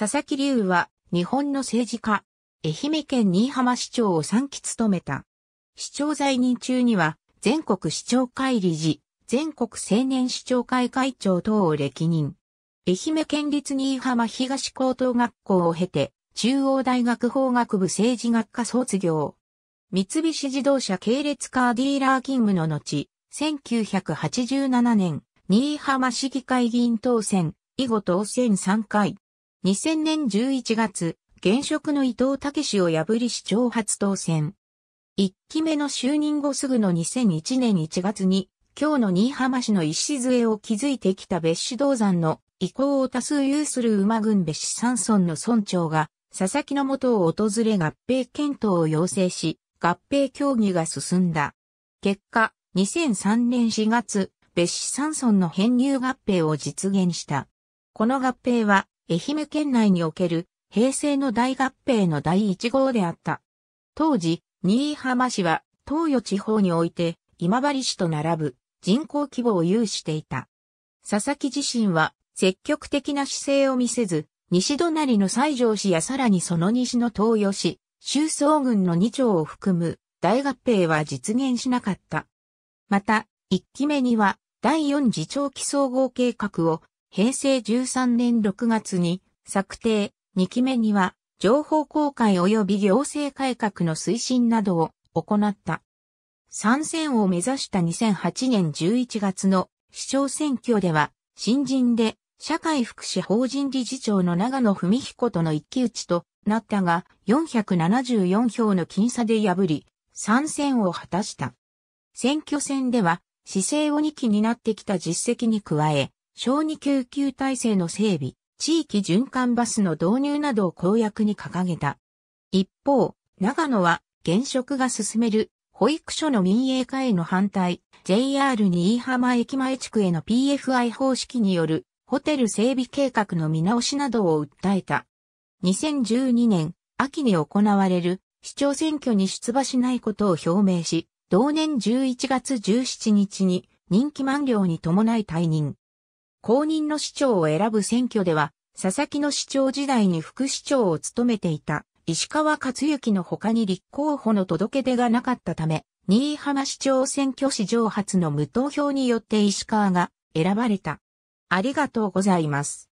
佐々木隆は日本の政治家、愛媛県新居浜市長を3期務めた。市長在任中には全国市長会理事、全国青年市長会会長等を歴任。愛媛県立新居浜東高等学校を経て、中央大学法学部政治学科卒業。三菱自動車系列カーディーラー勤務の後、1987年、新居浜市議会議員当選、以後当選3回。2000年11月、現職の伊藤武を破り市長初当選。1期目の就任後すぐの2001年1月に、今日の新居浜市の礎を築いてきた別市銅山の意向を多数有する馬群別市山村の村長が、佐々木のもとを訪れ合併検討を要請し、合併協議が進んだ。結果、2003年4月、別市山村の編入合併を実現した。この合併は、愛媛県内における平成の大合併の第一号であった。当時、新居浜市は東予地方において今治市と並ぶ人口規模を有していた。佐々木自身は積極的な姿勢を見せず、西隣の西条市やさらにその西の東予市、周総郡の2町を含む大合併は実現しなかった。また、1期目には第4次長期総合計画を平成13年6月に策定、2期目には情報公開及び行政改革の推進などを行った。参戦を目指した2008年11月の市長選挙では、新人で社会福祉法人理事長の長野文彦との一騎打ちとなったが、474票の僅差で破り、参戦を果たした。選挙戦では、市政を2期になってきた実績に加え、小児救急体制の整備、地域循環バスの導入などを公約に掲げた。一方、長野は現職が進める保育所の民営化への反対、JR 新居浜駅前地区への PFI 方式によるホテル整備計画の見直しなどを訴えた。2012年秋に行われる市長選挙に出馬しないことを表明し、同年11月17日に任期満了に伴い退任。公認の市長を選ぶ選挙では、佐々木の市長時代に副市長を務めていた石川克之の他に立候補の届け出がなかったため、新居浜市長選挙史上初の無投票によって石川が選ばれた。ありがとうございます。